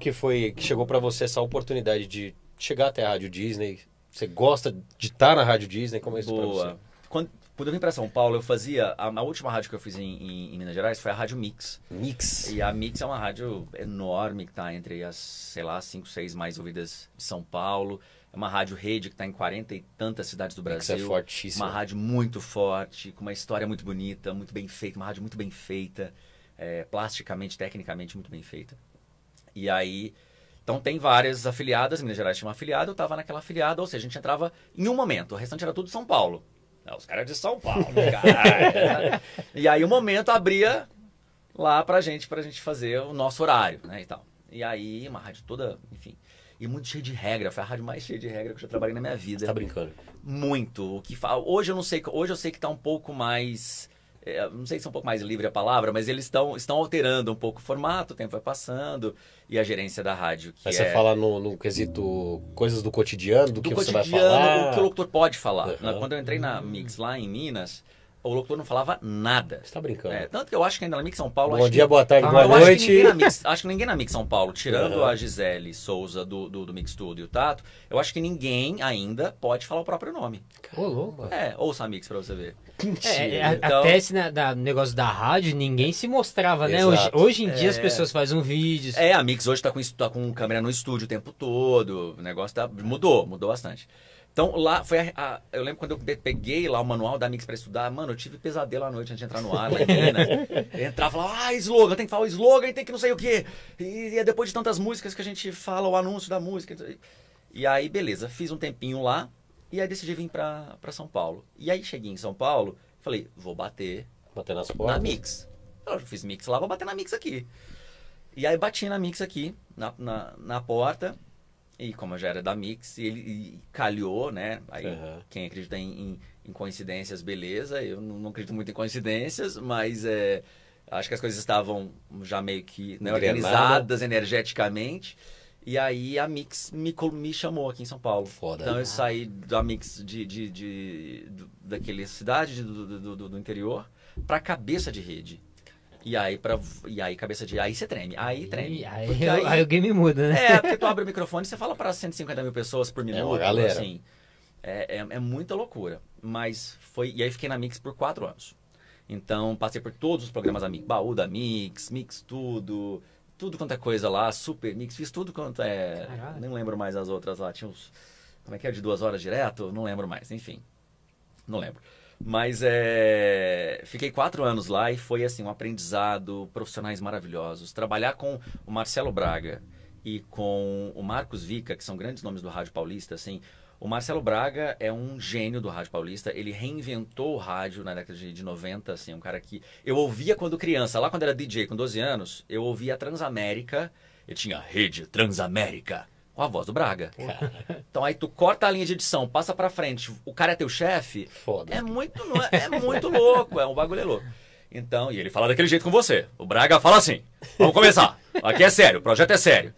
que foi que chegou para você essa oportunidade de chegar até a Rádio Disney? Você gosta de estar tá na Rádio Disney? Como é isso para você? Quando, quando eu vim para São Paulo, eu fazia. A, a, última rádio que eu fiz em, em, em, Minas Gerais foi a Rádio Mix. Mix. E a Mix é uma rádio enorme que está entre as, sei lá, cinco, seis mais ouvidas de São Paulo. É uma rádio rede que está em quarenta e tantas cidades do Brasil. Mix é fortíssima. Uma rádio muito forte, com uma história muito bonita, muito bem feita, uma rádio muito bem feita, é, plasticamente, tecnicamente muito bem feita. E aí, então tem várias afiliadas, Minas Gerais tinha uma afiliada, eu estava naquela afiliada, ou seja, a gente entrava em um momento, o restante era tudo São Paulo. Não, os caras é de São Paulo, né, cara. e aí o um momento abria lá pra gente, pra gente fazer o nosso horário, né, e tal. E aí, uma rádio toda, enfim, e muito cheia de regra, foi a rádio mais cheia de regra que eu já trabalhei na minha vida. Você tá brincando? Muito. O que fa... Hoje eu não sei, hoje eu sei que tá um pouco mais é, não sei se é um pouco mais livre a palavra, mas eles estão estão alterando um pouco o formato, o tempo vai passando e a gerência da rádio. Que mas é... você fala no, no, quesito coisas do cotidiano, do, do que cotidiano, você vai falar. O que o locutor pode falar. Uhum. Quando eu entrei na Mix lá em Minas, o locutor não falava nada. Você tá brincando. É, tanto que eu acho que ainda na Mix São Paulo... Bom dia, que, boa tarde, ah, boa noite. Acho que, ninguém na Mix, acho que ninguém na Mix São Paulo, tirando uhum. a Gisele Souza do, do, do Mix Tudo e o Tato, eu acho que ninguém ainda pode falar o próprio nome. Ô, louco. É, ouça a Mix pra você ver. É, é, então... Até esse né, negócio da rádio, ninguém se mostrava, né? Hoje, hoje, em dia é. as pessoas fazem um vídeo. É, a Mix hoje tá com, tá com câmera no estúdio o tempo todo, o negócio tá, mudou, mudou bastante. Então lá foi a, a, Eu lembro quando eu peguei lá o manual da Mix para estudar, mano, eu tive pesadelo à noite antes de entrar no ar, lá né, em Minas. Entrar e ah, slogan, tem que falar o slogan, tem que não sei o quê. E, é depois de tantas músicas que a gente fala o anúncio da música. E aí, beleza, fiz um tempinho lá e aí decidi vir pra, pra São Paulo. E aí cheguei em São Paulo, falei, vou bater. Bater nas portas? Na Mix. Eu fiz Mix lá, vou bater na Mix aqui. E aí bati na Mix aqui, na, na, na porta. E como eu já era da Mix, ele e calhou, né? Aí uhum. quem acredita em, em, em, coincidências, beleza. Eu não, não acredito muito em coincidências, mas é, acho que as coisas estavam já meio que né, organizadas energeticamente. E aí a Mix me, me chamou aqui em São Paulo. Foda. Então eu saí da Mix de, de, de, de cidade do, do, do, do interior para a cabeça de rede. E aí, pra, e aí cabeça de. Aí você treme. Aí treme. Aí, aí, aí, o game muda, né? É, porque tu abre o microfone e você fala para 150 mil pessoas por é, minuto. É uma galera. Assim, é, é, é, muita loucura. Mas foi. E aí fiquei na Mix por quatro anos. Então passei por todos os programas da Mix. Baú da Mix, Mix Tudo, tudo quanto é coisa lá, Super Mix, fiz tudo quanto é. Caralho. Não lembro mais as outras lá. Tinha uns. Como é que é? De duas horas direto? Não lembro mais. Enfim. Não lembro. Mas é, fiquei quatro anos lá e foi assim um aprendizado, profissionais maravilhosos. Trabalhar com o Marcelo Braga e com o Marcos Vica, que são grandes nomes do rádio paulista, assim, o Marcelo Braga é um gênio do rádio paulista. Ele reinventou o rádio na década de 90, assim, um cara que eu ouvia quando criança, lá quando era DJ, com 12 anos, eu ouvia a Transamérica. eu tinha a rede Transamérica com a voz do Braga. Cara. Então aí tu corta a linha de edição, passa pra frente, o cara é teu chefe. Foda. É muito, é muito louco, é um bagulho louco. Então, e ele fala daquele jeito com você. O Braga fala assim: vamos começar. Aqui é sério, o projeto é sério.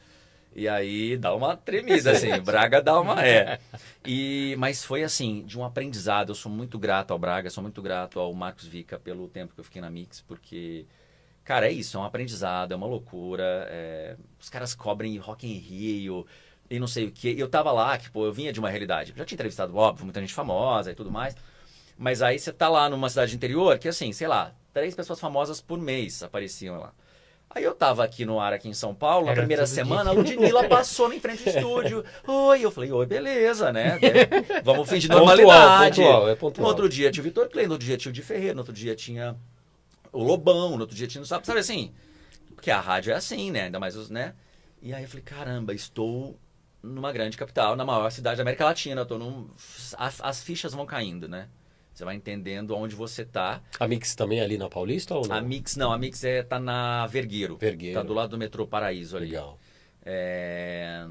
E aí dá uma tremida, assim. O Braga dá uma. É. E, mas foi assim, de um aprendizado. Eu sou muito grato ao Braga, sou muito grato ao Marcos Vica pelo tempo que eu fiquei na Mix, porque Cara, é isso, é um aprendizado, é uma loucura. É... Os caras cobrem Rock em Rio e não sei o que. Eu tava lá, que, tipo, pô, eu vinha de uma realidade. Já tinha entrevistado, óbvio, muita gente famosa e tudo mais. Mas aí você tá lá numa cidade interior que, assim, sei lá, três pessoas famosas por mês apareciam lá. Aí eu tava aqui no ar aqui em São Paulo, na primeira semana, a Ludmilla passou em frente do estúdio. Oi, eu falei, oi, beleza, né? Vamos fingir é normalidade. É pontual, pontual, é pontual. No outro dia tinha o Vitor Clay, no outro dia tinha o Di Ferreira, no outro dia tinha o Lobão, no outro dia tinha no sábado, sabe assim? Porque a rádio é assim, né? Ainda mais os, né? E aí eu falei, caramba, estou numa grande capital, na maior cidade da América Latina, tô num... as, as fichas vão caindo, né? Você vai entendendo onde você tá. A Mix também é ali na Paulista ou não? A Mix não, a Mix é, tá na Vergueiro. Vergueiro. Tá do lado do metrô Paraíso ali. Legal. É,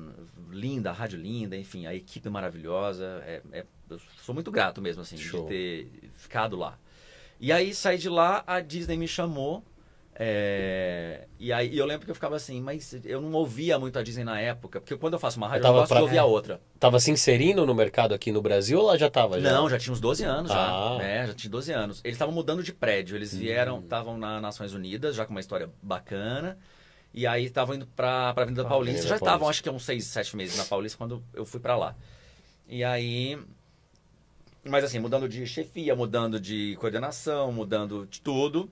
linda, a rádio linda, enfim, a equipe maravilhosa. É, é, eu sou muito grato mesmo, assim, Show. de ter ficado lá. E aí saí de lá, a Disney me chamou. É, e aí eu lembro que eu ficava assim, mas eu não ouvia muito a Disney na época, porque quando eu faço uma rádio, eu, eu gosto pra... de ouvir a outra. Tava se inserindo no mercado aqui no Brasil ou lá já tava? Já? Não, já tinha uns 12 anos ah. já. Né, já tinha 12 anos. Eles estavam mudando de prédio, eles hum. vieram, estavam hum. na Nações Unidas, já com uma história bacana. E aí estavam indo pra, pra Avenida ah, Paulista. Avenida já estavam, acho que uns 6, 7 meses na Paulista quando eu fui para lá. E aí mas assim, mudando de chefia, mudando de coordenação, mudando de tudo.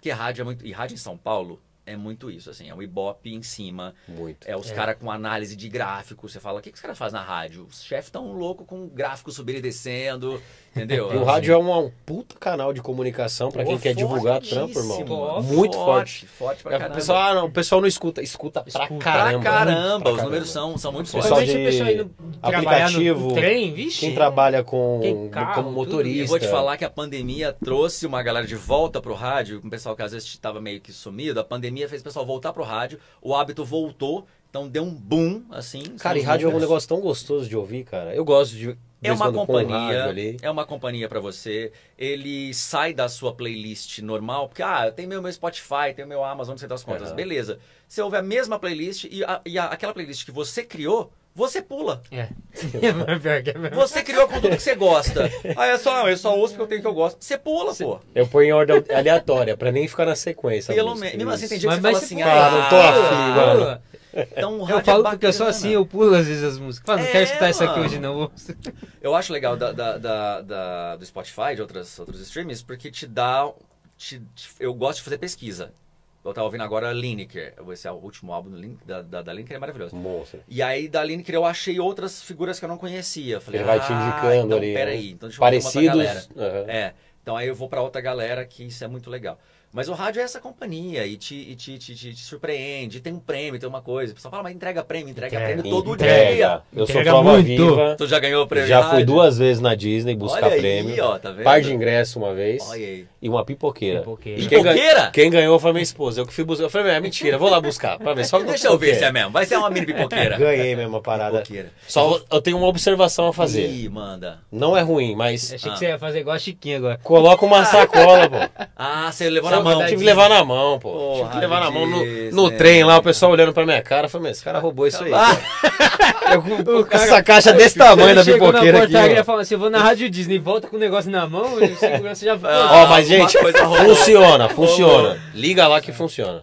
Que rádio é muito. E rádio em São Paulo é muito isso, assim, é o Ibope em cima. Muito. É os é. caras com análise de gráfico. Você fala, o que, que os caras fazem na rádio? Os chefes tão louco com gráfico subindo e descendo, entendeu? e o rádio é um, um puta canal de comunicação para quem quer divulgar trampo, irmão. muito forte. Forte, forte pra é, caramba. O pessoal, ah, não, o pessoal não escuta, escuta, escuta pra caramba. Pra né? caramba, pra caramba. os números são, são muito fortes. Pessoal de o aí indo aplicativo, trem, vixe. quem trabalha com quem carro, como motorista. E eu vou te falar que a pandemia trouxe uma galera de volta pro rádio, um pessoal que às vezes estava meio que sumido, a pandemia pandemia fez o pessoal voltar pro rádio, o hábito voltou, então deu um boom, assim. Cara, e rádio é um negócio tão gostoso de ouvir, cara. Eu gosto de. É uma, companhia, é uma companhia para você. Ele sai da sua playlist normal, porque ah, tem meu, meu Spotify, tem meu Amazon, não sei das contas. É. Beleza. Você ouve a mesma playlist e, a, e a, aquela playlist que você criou, você pula. É. é você criou conteúdo que você gosta. Aí ah, é só, não, é eu só uso porque eu tenho que eu gosto. Você pula, você, pô. Eu ponho em ordem aleatória, pra nem ficar na sequência. Pelo menos. Mesmo assim, tem dia que mas você mas fala assim, ah, não tô afim, mano. Então, eu é falo é porque eu sou assim, eu pulo às vezes as músicas. Fala, não é, quero escutar mano. isso aqui hoje, não. eu acho legal da, da, da, do Spotify, de outras, outros streams, porque te dá. Te, eu gosto de fazer pesquisa. Eu tava ouvindo agora Lineker. Esse é o último álbum Lineker, da, da, da Lineker, é maravilhoso. E aí, da Lineker, eu achei outras figuras que eu não conhecia. Falei, Ele vai ah, te indicando então, ali. Né? Peraí, então deixa eu Parecidos. Uhum. É. Então aí eu vou para outra galera que isso é muito legal. Mas o rádio é essa companhia e te, e te, te, te, te surpreende. Tem um prêmio, tem uma coisa. O pessoal fala, mas entrega prêmio, entrega prêmio todo entrega. dia. Eu entrega sou prova muito. viva. Tu já ganhou o prêmio? Já fui duas vezes na Disney buscar Olha prêmio. ó, tá vendo? Par de ingresso uma vez. Olha aí. E uma pipoqueira. Pipoqueira? E quem, pipoqueira? quem ganhou foi minha esposa. Eu que fui buscar. Eu falei, é mentira, vou lá buscar. Pra ver. Só Deixa eu ver se é mesmo. Vai ser uma mini pipoqueira. Ganhei mesmo a parada. Pipoqueira. Só eu tenho uma observação a fazer. Ih, manda. Não é ruim, mas. Achei ah. que você ia fazer igual a Chiquinha agora. Coloca uma sacola, pô. Ah, você levou na mão. Tive que levar na mão, pô. Porra, tive que levar na mão no, no né? trem lá, o pessoal olhando pra minha cara. Falei, esse cara roubou isso aí. eu, cara, essa caixa desse tamanho da pipoqueira aqui. Falou assim, eu vou na Rádio Disney, volta com o negócio na mão, segurança já. Ah, ó, ah, oh, mas gente, funciona, funciona. Liga lá que funciona.